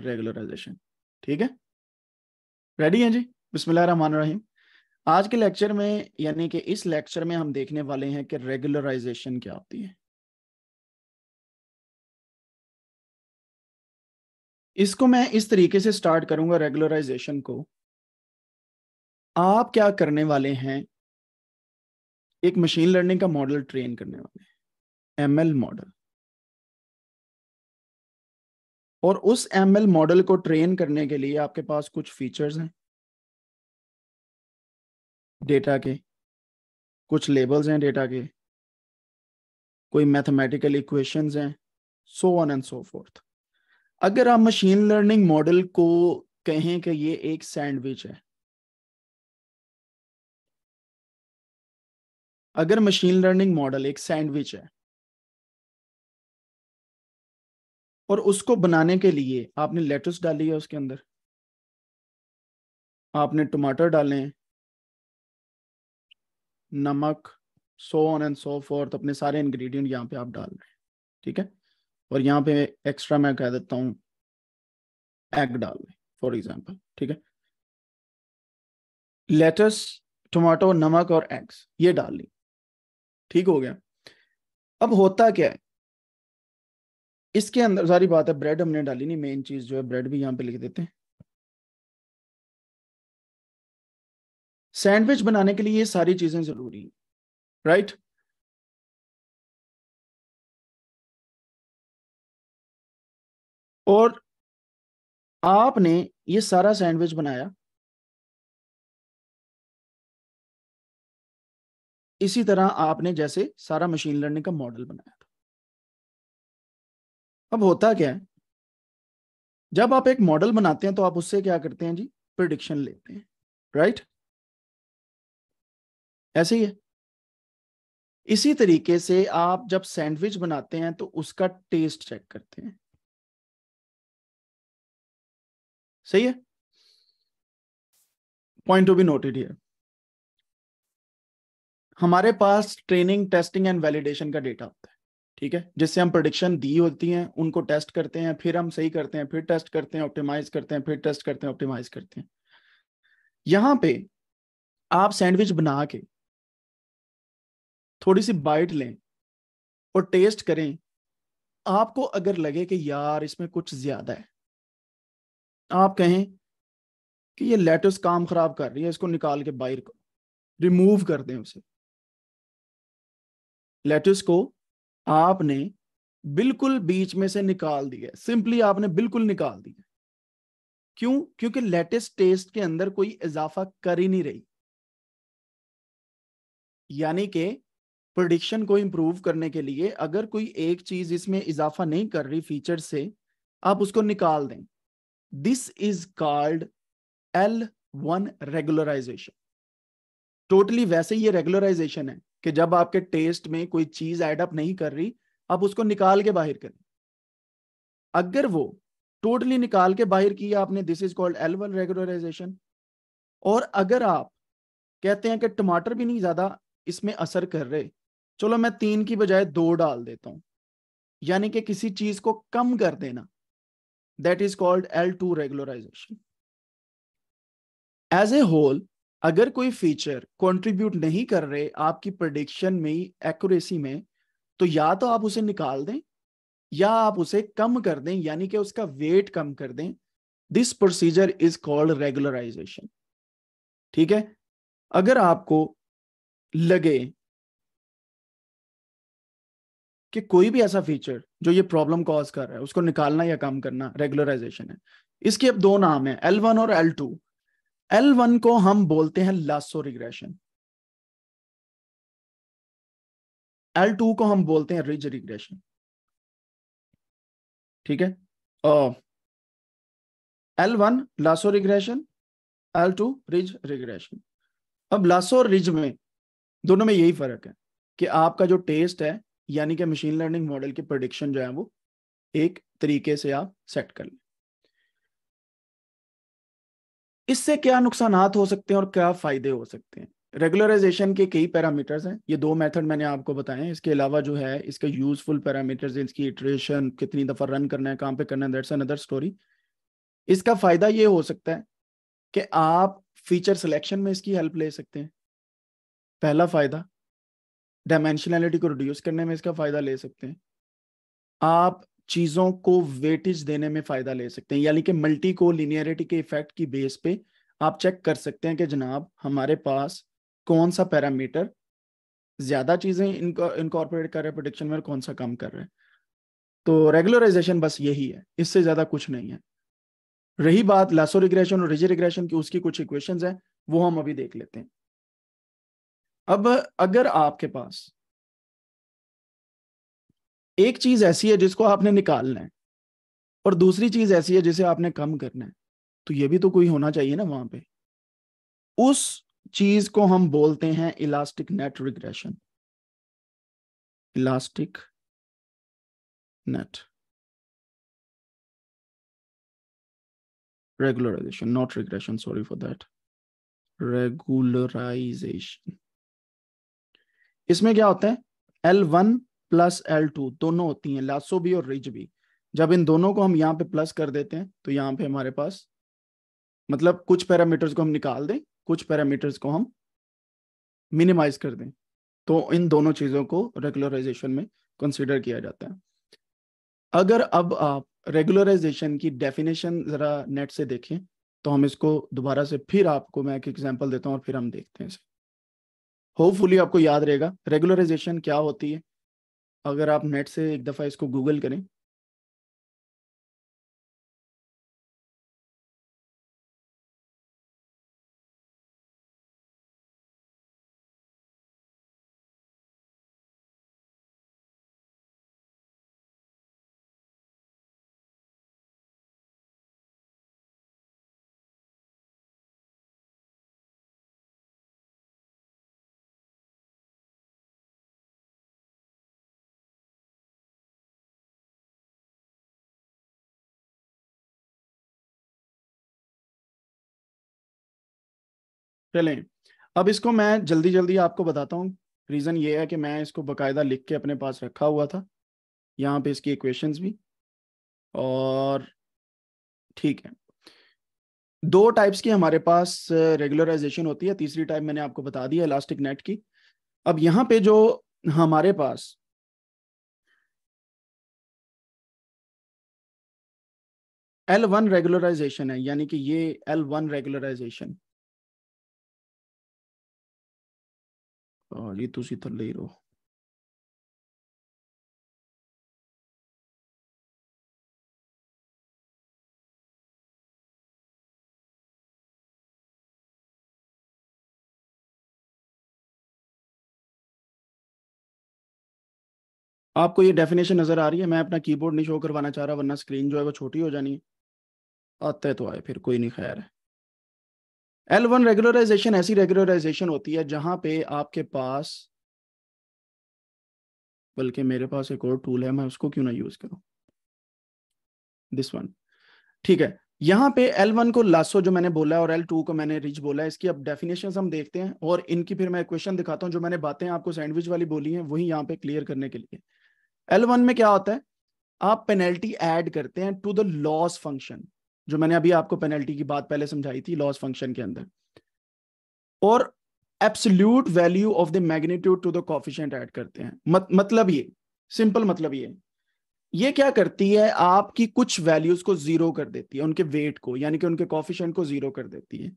फिर रेगुलराइजेशन ठीक है रेडी है जी बिस्मिल रहीम आज के लेक्चर में यानी कि इस लेक्चर में हम देखने वाले हैं कि रेगुलराइजेशन क्या होती है इसको मैं इस तरीके से स्टार्ट करूंगा रेगुलराइजेशन को आप क्या करने वाले हैं एक मशीन लर्निंग का मॉडल ट्रेन करने वाले हैं एमएल मॉडल और उस एम मॉडल को ट्रेन करने के लिए आपके पास कुछ फीचर्स हैं डेटा के कुछ लेबल्स हैं डेटा के कोई मैथमेटिकल इक्वेशंस हैं so on and so forth अगर आप मशीन लर्निंग मॉडल को कहें कि ये एक सैंडविच है अगर मशीन लर्निंग मॉडल एक सैंडविच है और उसको बनाने के लिए आपने लेटस डाली है उसके अंदर आपने टमाटर डाले हैं नमक so on and so forth अपने सारे इंग्रेडिएंट यहाँ पे आप डाल रहे हैं ठीक है और यहाँ पे एक्स्ट्रा मैं कह देता हूँ एग डाल रहे फॉर एग्जाम्पल ठीक है लेटस टमाटो नमक और एग्स ये डाल ली ठीक हो गया अब होता क्या है इसके अंदर सारी बात है ब्रेड हमने डाली नहीं मेन चीज जो है ब्रेड भी यहाँ पे लिख देते हैं सैंडविच बनाने के लिए ये सारी चीजें जरूरी राइट और आपने ये सारा सैंडविच बनाया इसी तरह आपने जैसे सारा मशीन लर्निंग का मॉडल बनाया अब होता क्या है जब आप एक मॉडल बनाते हैं तो आप उससे क्या करते हैं जी प्रिडिक्शन लेते हैं राइट ऐसे ही है इसी तरीके से आप जब सैंडविच बनाते हैं तो उसका टेस्ट चेक करते हैं सही है point to be noted here हमारे पास ट्रेनिंग टेस्टिंग एंड वैलिडेशन का डेटा होता है ठीक है जिससे हम प्रोडिक्शन दी होती हैं उनको टेस्ट करते हैं फिर हम सही करते हैं फिर टेस्ट करते हैं ऑप्टिमाइज करते हैं फिर टेस्ट करते हैं ऑप्टिमाइज करते हैं यहां पे आप सैंडविच बना के थोड़ी सी बाइट लें और टेस्ट करें आपको अगर लगे कि यार इसमें कुछ ज्यादा है आप कहें कि ये लेटस काम खराब कर रही है इसको निकाल के बाहर को रिमूव कर दें उसे लेटस को आपने बिल्कुल बीच में से निकाल दिया सिंपली आपने बिल्कुल निकाल दिया क्यों क्योंकि लेटेस्ट टेस्ट के अंदर कोई इजाफा कर ही नहीं रही यानी कि प्रोडिक्शन को इंप्रूव करने के लिए अगर कोई एक चीज इसमें इजाफा नहीं कर रही फीचर से आप उसको निकाल दें this is called L one regularization totally वैसे ये रेगुलराइजेशन है कि जब आपके टेस्ट में कोई चीज ऐड अप नहीं कर रही आप उसको निकाल के बाहर करें अगर वो टोटली निकाल के बाहर किया आपने this is called L one regularization और अगर आप कहते हैं कि टमाटर भी नहीं ज्यादा इसमें असर कर रहे चलो मैं तीन की बजाय दो डाल देता हूं यानी कि किसी चीज को कम कर देना that is called L two regularization as a whole अगर कोई फीचर कंट्रीब्यूट नहीं कर रहे आपकी प्रडिक्शन में एक्यूरेसी में तो या तो आप उसे निकाल दें या आप उसे कम कर दें यानी कि उसका वेट कम कर दें this procedure is called regularization ठीक है अगर आपको लगे कि कोई भी ऐसा फीचर जो ये प्रॉब्लम कॉज कर रहा है उसको निकालना या कम करना रेगुलराइजेशन है इसके अब दो नाम है L1 और L2 एल वन को हम बोलते हैं लासो रिग्रेशन एल टू को हम बोलते हैं रिज रिग्रेशन ठीक है L one lasso regression L two ridge regression अब लासो और रिज में दोनों में यही फर्क है कि आपका जो टेस्ट है यानी कि मशीन लर्निंग मॉडल की प्रोडिक्शन जो है वो एक तरीके से आप सेट कर लें इससे क्या नुकसान हो सकते हैं और क्या फायदे हो सकते हैं रेगुलराइजेशन के कई पैरामीटर्स हैं ये दो मेथड मैंने आपको बताए हैं इसके अलावा जो है इसके यूजफुल पैरामीटर्स इसकी इटरेशन कितनी दफ़ा रन करना है कहाँ पे करना है दैट्स अनदर स्टोरी इसका फ़ायदा ये हो सकता है कि आप फीचर सिलेक्शन में इसकी हेल्प ले सकते हैं पहला फ़ायदा डायमेंशनैलिटी को रिड्यूस करने में इसका फ़ायदा ले सकते हैं आप चीजों को वेटेज देने में फायदा ले सकते हैं यानी कि मल्टी को लिनियरिटी के इफेक्ट की बेस पे आप चेक कर सकते हैं कि जनाब हमारे पास कौन सा पैरामीटर ज्यादा चीजें इनको इनकॉर्पोरेट कर रहे हैं प्रोडिक्शन में और कौन सा कम कर रहे हैं तो रेगुलराइजेशन बस यही है इससे ज्यादा कुछ नहीं है रही बात लासो रिग्रेशन और रिजी रिग्रेशन की उसकी कुछ इक्वेशंस हैं वो हम अभी देख लेते हैं अब अगर आपके पास एक चीज ऐसी है जिसको आपने निकालना है और दूसरी चीज ऐसी है जिसे आपने कम करना है तो ये भी तो कोई होना चाहिए ना वहां पे उस चीज को हम बोलते हैं elastic net regression elastic net regularization not regression sorry for that regularization इसमें क्या होता है L one plus L two दोनों होती हैं लासो भी और रिज भी जब इन दोनों को हम यहाँ पे प्लस कर देते हैं तो यहाँ पे हमारे पास मतलब कुछ पैरामीटर्स को हम निकाल दें कुछ पैरामीटर्स को हम मिनिमाइज कर दें तो इन दोनों चीज़ों को रेगुलराइजेशन में कंसिडर किया जाता है अगर अब आप रेगुलराइजेशन की डेफिनेशन ज़रा नेट से देखें तो हम इसको दोबारा से फिर आपको मैं एक एग्जाम्पल देता हूँ और फिर हम देखते हैं इसे होपफुली आपको याद रहेगा रेगुलराइजेशन क्या होती है अगर आप नेट से एक दफ़ा इसको गूगल करें चलें अब इसको मैं जल्दी जल्दी आपको बताता हूँ रीज़न ये है कि मैं इसको बकायदा लिख के अपने पास रखा हुआ था यहाँ पे इसकी इक्वेशन भी और ठीक है दो टाइप्स की हमारे पास रेगुलराइजेशन होती है तीसरी टाइप मैंने आपको बता दी है इलास्टिक नेट की अब यहाँ पे जो हमारे पास L1 रेगुलराइजेशन है यानी कि ये L1 रेगुलराइजेशन Oh, ਜੀ ਤੁਸੀਂ ਥੱਲੇ ਹੀ ਰਹੋ आपको ये डेफिनेशन नजर आ रही है मैं अपना कीबोर्ड नहीं शो करवाना चाह रहा वरना स्क्रीन जो है वो छोटी हो जानी है आते तो आए फिर कोई नहीं खैर है एल वन रेगुलराइजेशन ऐसी रेगुलराइजेशन होती है जहां पे आपके पास बल्कि मेरे पास एक और टूल है मैं उसको क्यों ना यूज करूं दिस वन ठीक है यहां पे L1 को लासो जो मैंने बोला है और L2 को मैंने रिच बोला है इसकी अब डेफिनेशन हम देखते हैं और इनकी फिर मैं क्वेश्चन दिखाता हूँ जो मैंने बातें आपको सैंडविच वाली बोली हैं वही यहाँ पे क्लियर करने के लिए L1 में क्या होता है आप पेनल्टी ऐड करते हैं टू द लॉस फंक्शन जो मैंने अभी आपको पेनल्टी की बात पहले समझाई थी लॉस फंक्शन के अंदर और absolute value of the magnitude to the coefficient add करते हैं मत, मतलब ये सिंपल मतलब ये ये क्या करती है आपकी कुछ वैल्यूज को जीरो कर देती है उनके वेट को यानी कि उनके कॉफिशेंट को जीरो कर देती है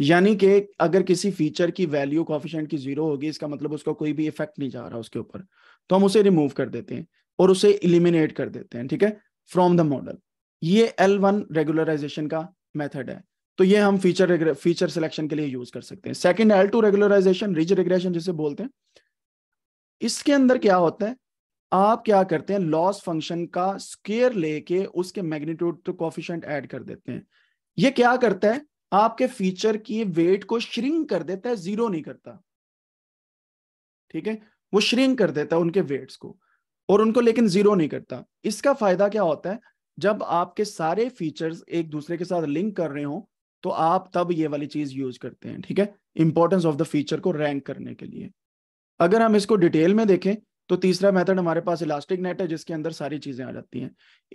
यानी कि अगर किसी फीचर की वैल्यू कॉफिशेंट की जीरो होगी इसका मतलब उसका कोई भी इफेक्ट नहीं जा रहा उसके ऊपर तो हम उसे रिमूव कर देते हैं और उसे इलिमिनेट कर देते हैं ठीक है फ्रॉम द मॉडल ये एल वन रेगुलराइजेशन का मेथड है तो ये हम फीचर फीचर सिलेक्शन के लिए यूज कर सकते हैं second L two regularization ridge regulation जिसे बोलते हैं इसके अंदर क्या होता है आप क्या करते हैं लॉस फंक्शन का स्केयर लेके उसके मैग्नीट्यूड तो कॉफिशेंट ऐड कर देते हैं ये क्या करता है आपके फीचर की वेट को श्रिंक कर देता है जीरो नहीं करता ठीक है वो श्रिंक कर देता है उनके वेट्स को और उनको लेकिन जीरो नहीं करता इसका फायदा क्या होता है जब आपके सारे फीचर्स एक दूसरे के साथ लिंक कर रहे हो तो आप तब ये वाली चीज यूज करते हैं ठीक है इंपॉर्टेंस ऑफ द फीचर को रैंक करने के लिए अगर हम इसको डिटेल में देखें तो तीसरा मेथड हमारे पास इलास्टिक नेट है जिसके अंदर सारी चीजें आ जाती हैं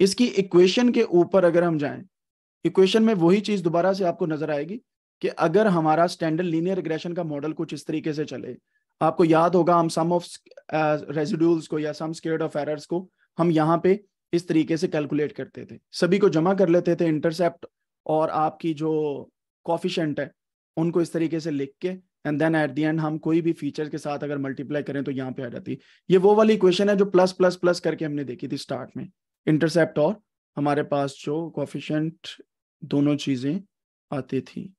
इसकी इक्वेशन के ऊपर अगर हम जाएं इक्वेशन में वही चीज दोबारा से आपको नजर आएगी कि अगर हमारा स्टैंडर्ड लीनियर रिग्रेशन का मॉडल कुछ इस तरीके से चले आपको याद होगा हम सम ऑफ रेजिड्यूल्स को या सम स्केर्ड ऑफ एरर्स को हम यहाँ पे इस तरीके से कैलकुलेट करते थे सभी को जमा कर लेते थे इंटरसेप्ट और आपकी जो कॉफिशेंट है उनको इस तरीके से लिख के and then at the end हम कोई भी फीचर के साथ अगर मल्टीप्लाई करें तो यहाँ पे आ जाती ये वो वाली इक्वेशन है जो प्लस प्लस प्लस करके हमने देखी थी स्टार्ट में इंटरसेप्ट और हमारे पास जो कॉफिशेंट दोनों चीजें आती थी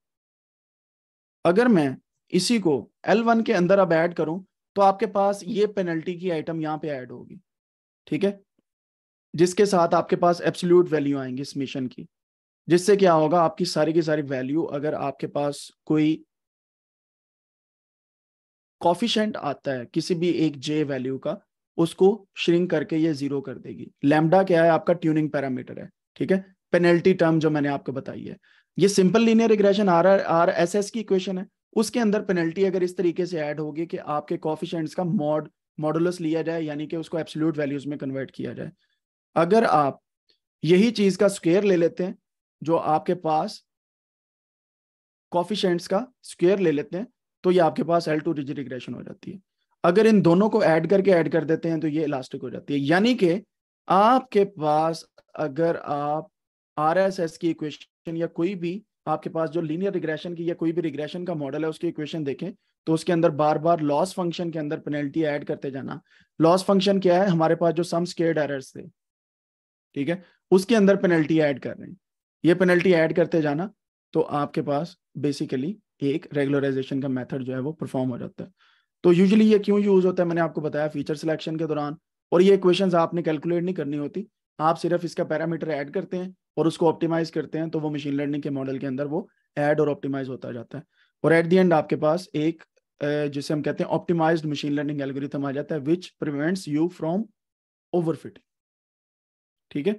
अगर मैं इसी को L1 के अंदर अब ऐड करूं तो आपके पास ये पेनल्टी की आइटम यहाँ पे ऐड होगी ठीक है जिसके साथ आपके पास एब्सोल्यूट वैल्यू आएंगी इस मिशन की जिससे क्या होगा आपकी सारी की सारी वैल्यू अगर आपके पास कोई कॉफिशेंट आता है किसी भी एक जे वैल्यू का उसको श्रिंक करके ये जीरो कर देगी लैम्डा क्या है आपका ट्यूनिंग पैरामीटर है ठीक है पेनल्टी टर्म जो मैंने आपको बताई है ये simple linear regression R R S S की इक्वेशन है उसके अंदर पेनल्टी अगर इस तरीके से ऐड होगी कि आपके कॉफिशेंट्स का मॉड मॉडुलस लिया जाए यानी कि उसको एब्सोल्यूट वैल्यूज में कन्वर्ट किया जाए अगर आप यही चीज का स्क्वेयर ले लेते हैं जो आपके पास कॉफिशेंट्स का स्क्वेयर ले लेते हैं तो ये आपके पास एल टू रिजिड रिग्रेशन हो जाती है अगर इन दोनों को ऐड करके ऐड कर देते हैं तो ये इलास्टिक हो जाती है यानी कि आपके पास अगर आप आर एस एस की इक्वेशन या कोई भी आपके पास जो लीनियर रिग्रेशन की या कोई भी रिग्रेशन का मॉडल है उसकी इक्वेशन देखें तो उसके अंदर बार बार लॉस फंक्शन के अंदर पेनल्टी ऐड करते जाना लॉस फंक्शन क्या है हमारे पास जो सम स्केर्ड एरर्स थे ठीक है उसके अंदर पेनल्टी ऐड कर रहे हैं ये पेनल्टी ऐड करते जाना तो आपके पास बेसिकली एक रेगुलराइजेशन का मेथड जो है वो परफॉर्म हो जाता है तो यूजुअली ये क्यों यूज होता है मैंने आपको बताया फीचर सिलेक्शन के दौरान और ये क्वेश्चन आपने कैलकुलेट नहीं करनी होती आप सिर्फ इसका पैरामीटर ऐड करते हैं और उसको ऑप्टिमाइज करते हैं तो वो मशीन लर्निंग के मॉडल के अंदर वो ऐड और ऑप्टिमाइज होता जाता है और एट दी एंड आपके पास एक जिसे हम कहते हैं ऑप्टिमाइज्ड मशीन लर्निंग एल्गोरिथम आ जाता है which prevents you from overfitting ठीक है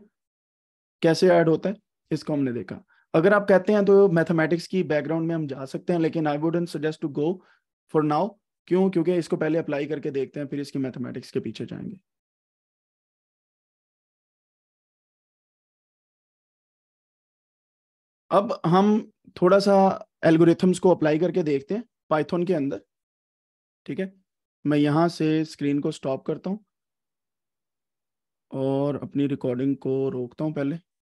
कैसे ऐड होता है इसको हमने देखा अगर आप कहते हैं तो मैथमेटिक्स की बैकग्राउंड में हम जा सकते हैं लेकिन I wouldn't suggest to go for now क्यों क्योंकि इसको पहले अप्लाई करके देखते हैं फिर इसकी मैथमेटिक्स के पीछे जाएंगे अब हम थोड़ा सा एल्गोरिथम्स को अप्लाई करके देखते हैं पाइथन के अंदर ठीक है मैं यहां से स्क्रीन को स्टॉप करता हूं और अपनी रिकॉर्डिंग को रोकता हूँ पहले